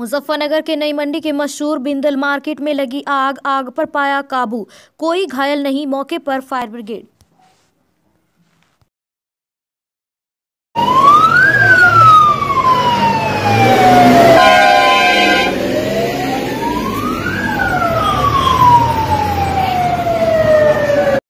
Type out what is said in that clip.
मुजफ्फरनगर के नई मंडी के मशहूर बिंदल मार्केट में लगी आग आग पर पाया काबू कोई घायल नहीं मौके पर फायर ब्रिगेड